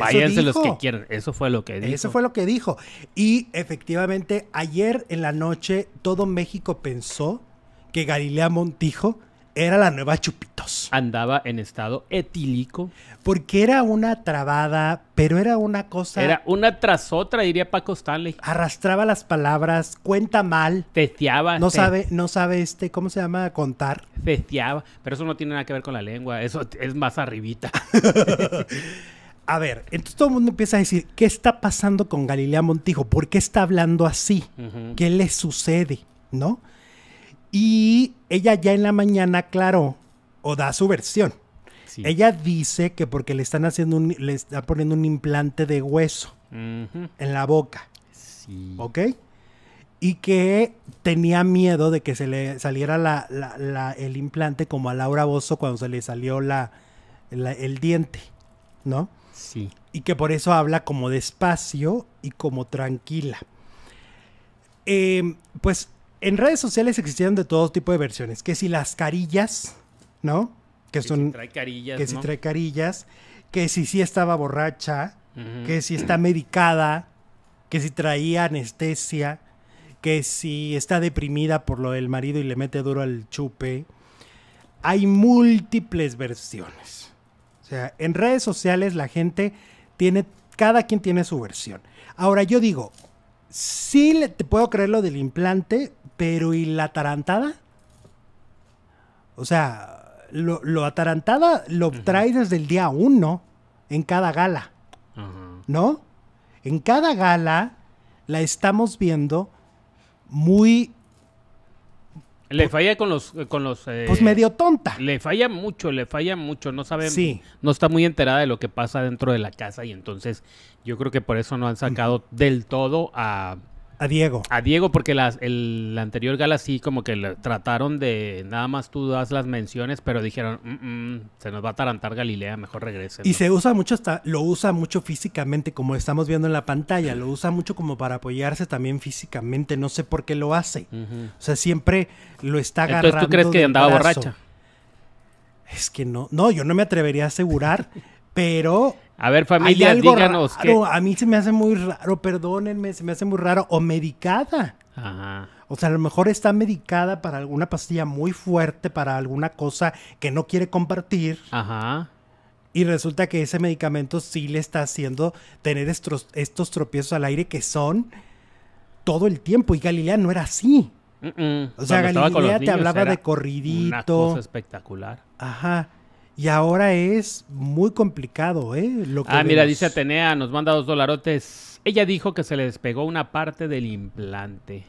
Váyanse los que quieren. Eso fue lo que dijo. Eso fue lo que dijo. Y efectivamente, ayer en la noche todo México pensó que Galilea Montijo era la nueva Chupitos. Andaba en estado etílico. Porque era una trabada, pero era una cosa. Era una tras otra, diría Paco Stanley. Arrastraba las palabras, cuenta mal. Festeaba. No sabe, no sabe este, ¿cómo se llama? Contar. Festeaba. Pero eso no tiene nada que ver con la lengua. Eso es más arribita. a ver, entonces todo el mundo empieza a decir, ¿qué está pasando con Galilea Montijo? ¿Por qué está hablando así? ¿Qué le sucede? ¿No? Y ella ya en la mañana aclaró o da su versión. Ella dice que porque le están haciendo un, le están poniendo un implante de hueso en la boca. Sí. ¿Ok? Y que tenía miedo de que se le saliera la, el implante como a Laura Bozo cuando se le salió el diente, ¿no? Y que por eso habla como despacio y como tranquila. Em, pues en redes sociales existieron de todo tipo de versiones. Que si las carillas, ¿no? Que, Si trae carillas. Que si carillas. Que si sí estaba borracha. Que si está medicada. Que si traía anestesia. Que si está deprimida por lo del marido y le mete duro al chupe. Hay múltiples versiones. O sea, en redes sociales la gente tiene, cada quien tiene su versión. Ahora yo digo, sí te puedo creer lo del implante, pero ¿y la atarantada? O sea, lo, atarantada lo trae desde el día uno en cada gala, ¿no? En cada gala la estamos viendo muy le pues- falla con los... Con los eh, pues medio tonta. Le falla mucho, le falla mucho. No sabe... Sí. No está muy enterada de lo que pasa dentro de la casa y entonces yo creo que por eso no han sacado del todo a a Diego. A Diego, porque las, el, la anterior gala sí como que trataron de nada más tú das las menciones, pero dijeron, mm, mm, se nos va a atarantar Galilea, mejor regrese Y se usa mucho, hasta, lo usa mucho físicamente, como estamos viendo en la pantalla, lo usa mucho como para apoyarse también físicamente, no sé por qué lo hace. O sea, siempre lo está agarrando. Entonces tú crees que andaba borracha. Es que no, no, yo no me atrevería a asegurar, pero a ver, familia, díganos. A mí se me hace muy raro, perdónenme, se me hace muy raro. O medicada. Ajá. O sea, a lo mejor está medicada para alguna pastilla muy fuerte, para alguna cosa que no quiere compartir. Ajá. Y resulta que ese medicamento sí le está haciendo tener estos, tropiezos al aire que son todo el tiempo. Y Galilea no era así. O sea, Galilea te hablaba de corridito. Una cosa espectacular. Ajá. Y ahora es muy complicado, ¿eh? Lo que ah, mira, dice Atenea, nos manda dos dolarotes. Ella dijo que se le despegó una parte del implante.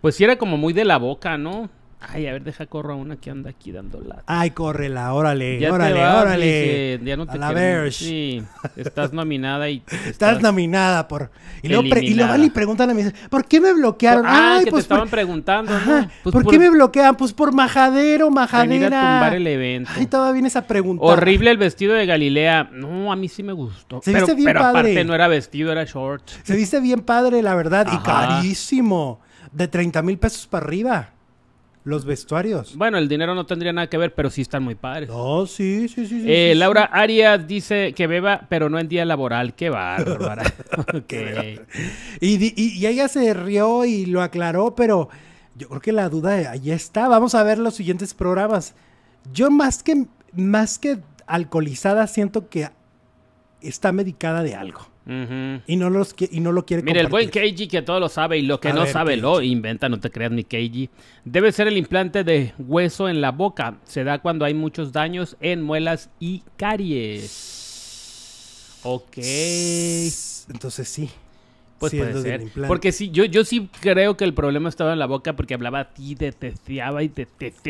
Pues sí era como muy de la boca, ¿no? Ay, a ver, deja corro a una que anda aquí dando la Ay, córrela, órale, órale, órale. ya no te a la Verge. Sí, estás nominada y. Estás, nominada por. Y luego, y van y preguntan a mí, ¿por qué me bloquearon? Ah, Ay, te pues estaban preguntando. Pues ¿Por, qué me bloquean? Pues por majadero, majadera. a tumbar el evento. Ay, estaba bien esa pregunta. Horrible el vestido de Galilea. No, a mí sí me gustó. Se viste bien padre. aparte no era vestido, era short. Se viste bien padre, la verdad, y carísimo. De 30 mil pesos para arriba. Los vestuarios. Bueno, el dinero no tendría nada que ver, pero sí están muy padres. No, sí, sí, sí. Eh, Laura Arias dice que beba, pero no en día laboral. Qué bárbaro. Ok. y, y, ella se rió y lo aclaró, pero yo creo que la duda ahí está. Vamos a ver los siguientes programas. Yo más que, más que alcoholizada siento que está medicada de algo y, no los, y no lo quiere Mira, el buen Keiji que todo lo sabe y lo que no sabe lo inventa, no te creas ni Keiji. Debe ser el implante de hueso en la boca. Se da cuando hay muchos daños en muelas y caries. Ok. Entonces sí. Pues puede ser. Porque sí, yo, yo sí creo que el problema estaba en la boca porque hablaba a ti, te testeaba y te,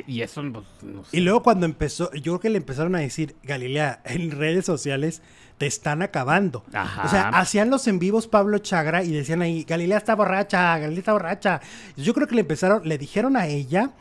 y eso pues, no sé. Y luego cuando empezó, yo creo que le empezaron a decir, Galilea, en redes sociales te están acabando. O sea, hacían los en vivos Pablo Chagra y decían ahí, Galilea está borracha, Galilea está borracha. Yo creo que le empezaron, le dijeron a ella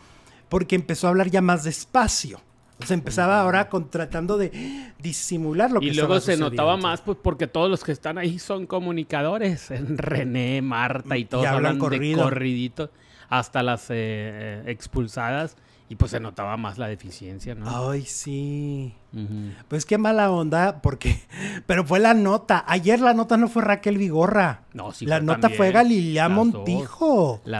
porque empezó a hablar ya más despacio. Se empezaba ahora tratando de disimular lo que Y luego se notaba más pues, porque todos los que están ahí son comunicadores. René, Marta y todos hablan, de corridito hasta las eh, eh, expulsadas. Y pues se notaba más la deficiencia, ¿no? Ay, sí. Pues qué mala onda, porque. Pero fue la nota. Ayer la nota no fue Raquel Vigorra. No, sí. La nota fue Galilea Montijo. La